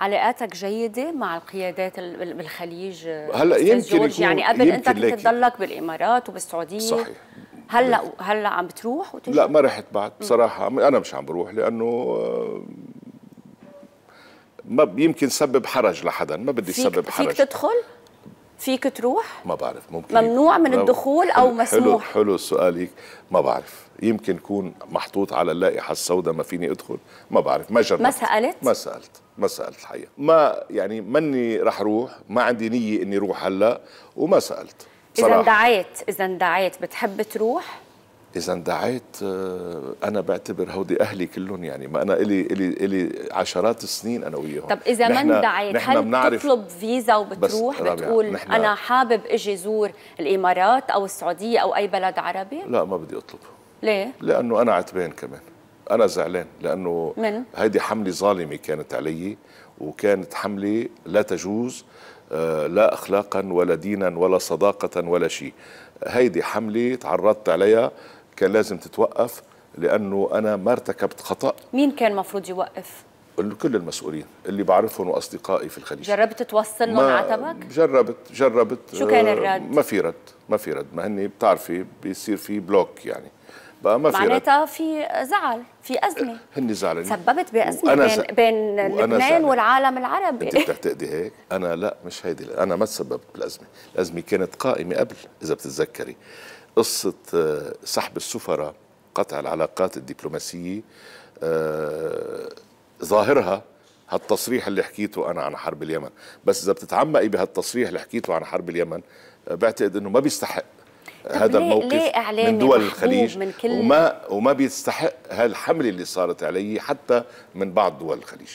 علاقاتك جيده مع القيادات بالخليج آه، هلا يمكن يعني يكون يعني قبل يمكن انت كنت تضلك بالامارات وبالسعوديه صحيح هلا هلا عم بتروح وتجي؟ لا ما رحت بعد بصراحه انا مش عم بروح لانه آه، ما يمكن سبب حرج لحدا ما بدي سبب حرج فيك تدخل فيك تروح ما بعرف ممكن ممنوع من الدخول او مسموح حلو حلو سؤالك ما بعرف يمكن يكون محطوط على اللائحه السوداء ما فيني ادخل ما بعرف ما جربت ما سالت ما سالت ما سالت الحقيقه ما يعني ماني راح روح ما عندي نيه اني روح هلا وما سالت اذا دعيت اذا دعيت بتحب تروح اذا دعيت آه، انا بعتبر هودي اهلي كلهم يعني ما انا الي الي الي عشرات السنين انا وياهم طب اذا ما دعيت هل بتطلب فيزا وبتروح بتقول انا حابب اجي زور الامارات او السعوديه او اي بلد عربي لا ما بدي اطلب ليه لانه انا عتبان كمان انا زعلان لانه من؟ هيدي حمله ظالمه كانت علي وكانت حمله لا تجوز آه، لا اخلاقا ولا دينا ولا صداقه ولا شيء هيدي حمله تعرضت عليها كان لازم تتوقف لانه انا ما ارتكبت خطا مين كان المفروض يوقف كل المسؤولين اللي بعرفهم واصدقائي في الخليج جربت توصل لهم عتبك جربت جربت شو كان آه، الرد ما في رد ما في رد ما هني بتعرفي بيصير في بلوك يعني بقى ما في معناتها في زعل في ازمه أه، هن زعلانين سببت بازمه بين, ز... بين لبنان والعالم العربي انت بتعتقدي هيك؟ انا لا مش هيدي انا ما تسببت بالازمه، الازمه كانت قائمه قبل اذا بتتذكري قصه آه، سحب السفراء قطع العلاقات الدبلوماسيه آه، ظاهرها هالتصريح اللي حكيته انا عن حرب اليمن، بس اذا بتتعمقي بهالتصريح اللي حكيته عن حرب اليمن بعتقد انه ما بيستحق هذا الموقف من دول الخليج من كل... وما وما بيستحق هالحمله اللي صارت عليه حتى من بعض دول الخليج